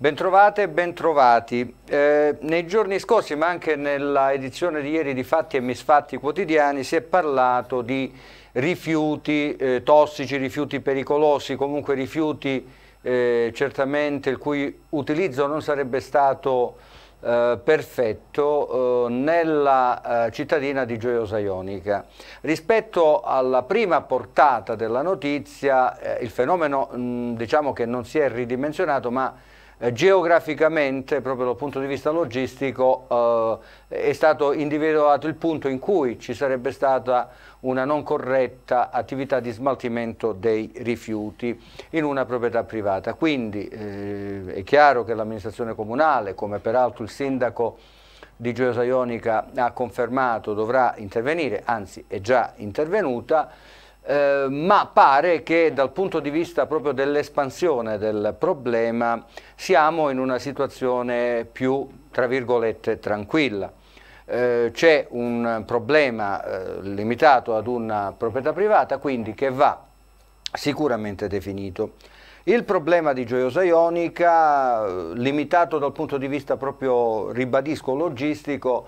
Bentrovate e bentrovati. Eh, nei giorni scorsi, ma anche nella edizione di ieri di Fatti e Misfatti Quotidiani, si è parlato di rifiuti eh, tossici, rifiuti pericolosi, comunque rifiuti eh, certamente il cui utilizzo non sarebbe stato eh, perfetto eh, nella eh, cittadina di Gioiosa Ionica. Rispetto alla prima portata della notizia, il fenomeno mh, diciamo che non si è ridimensionato, ma eh, geograficamente, proprio dal punto di vista logistico, eh, è stato individuato il punto in cui ci sarebbe stata una non corretta attività di smaltimento dei rifiuti in una proprietà privata. Quindi eh, è chiaro che l'amministrazione comunale, come peraltro il sindaco di Gioiosa Ionica ha confermato, dovrà intervenire, anzi è già intervenuta, eh, ma pare che dal punto di vista proprio dell'espansione del problema siamo in una situazione più, tra virgolette, tranquilla. Eh, c'è un problema eh, limitato ad una proprietà privata, quindi che va sicuramente definito. Il problema di Gioiosa Ionica, limitato dal punto di vista proprio, ribadisco, logistico,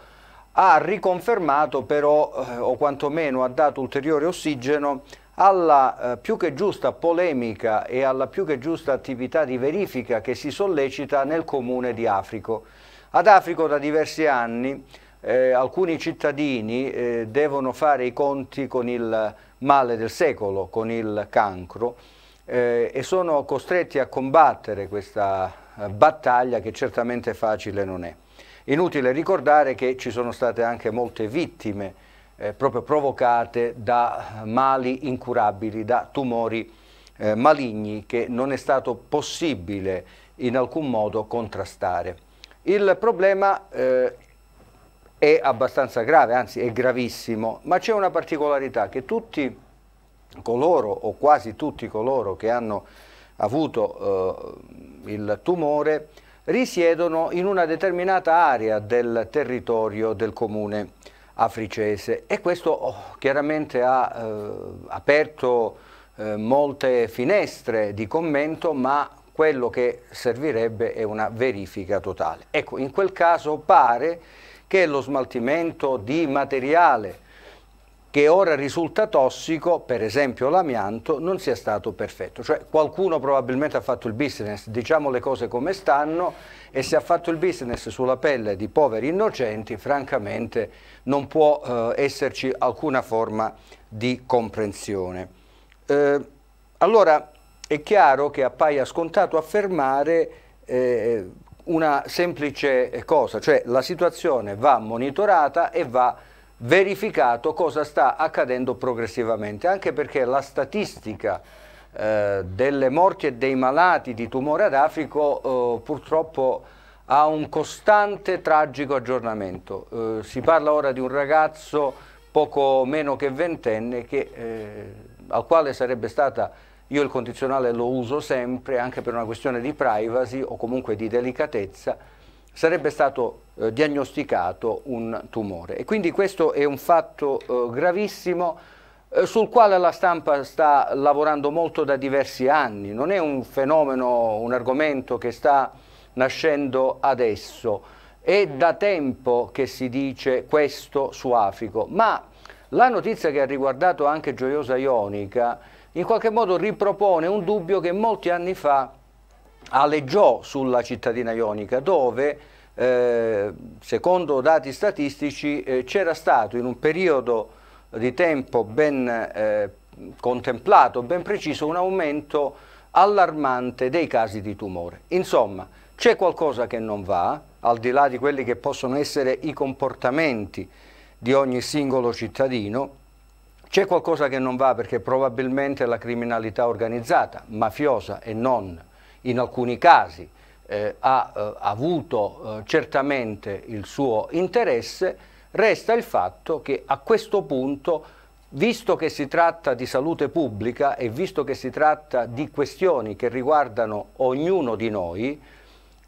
ha riconfermato però, eh, o quantomeno ha dato ulteriore ossigeno, alla eh, più che giusta polemica e alla più che giusta attività di verifica che si sollecita nel comune di Africo. Ad Africo da diversi anni eh, alcuni cittadini eh, devono fare i conti con il male del secolo, con il cancro, eh, e sono costretti a combattere questa eh, battaglia che certamente facile non è. Inutile ricordare che ci sono state anche molte vittime eh, proprio provocate da mali incurabili, da tumori eh, maligni che non è stato possibile in alcun modo contrastare. Il problema eh, è abbastanza grave, anzi è gravissimo, ma c'è una particolarità che tutti coloro o quasi tutti coloro che hanno avuto eh, il tumore risiedono in una determinata area del territorio del comune africese e questo oh, chiaramente ha eh, aperto eh, molte finestre di commento ma quello che servirebbe è una verifica totale. Ecco, in quel caso pare che lo smaltimento di materiale che ora risulta tossico, per esempio l'amianto, non sia stato perfetto. Cioè qualcuno probabilmente ha fatto il business, diciamo le cose come stanno, e se ha fatto il business sulla pelle di poveri innocenti, francamente non può eh, esserci alcuna forma di comprensione. Eh, allora è chiaro che appaia scontato affermare eh, una semplice cosa, cioè la situazione va monitorata e va verificato cosa sta accadendo progressivamente, anche perché la statistica eh, delle morti e dei malati di tumore ad Africo eh, purtroppo ha un costante tragico aggiornamento. Eh, si parla ora di un ragazzo poco meno che ventenne che, eh, al quale sarebbe stata, io il condizionale lo uso sempre anche per una questione di privacy o comunque di delicatezza, sarebbe stato eh, diagnosticato un tumore. E quindi questo è un fatto eh, gravissimo eh, sul quale la stampa sta lavorando molto da diversi anni, non è un fenomeno, un argomento che sta nascendo adesso, è da tempo che si dice questo su Africo, ma la notizia che ha riguardato anche Gioiosa Ionica in qualche modo ripropone un dubbio che molti anni fa aleggiò sulla cittadina ionica dove eh, secondo dati statistici eh, c'era stato in un periodo di tempo ben eh, contemplato, ben preciso, un aumento allarmante dei casi di tumore. Insomma, c'è qualcosa che non va, al di là di quelli che possono essere i comportamenti di ogni singolo cittadino, c'è qualcosa che non va perché probabilmente la criminalità organizzata, mafiosa e non in alcuni casi eh, ha eh, avuto eh, certamente il suo interesse, resta il fatto che a questo punto, visto che si tratta di salute pubblica e visto che si tratta di questioni che riguardano ognuno di noi,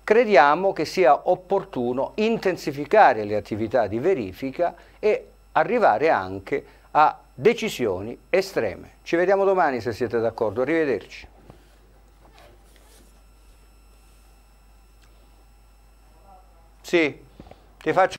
crediamo che sia opportuno intensificare le attività di verifica e arrivare anche a decisioni estreme. Ci vediamo domani se siete d'accordo, arrivederci. Sì, ti faccio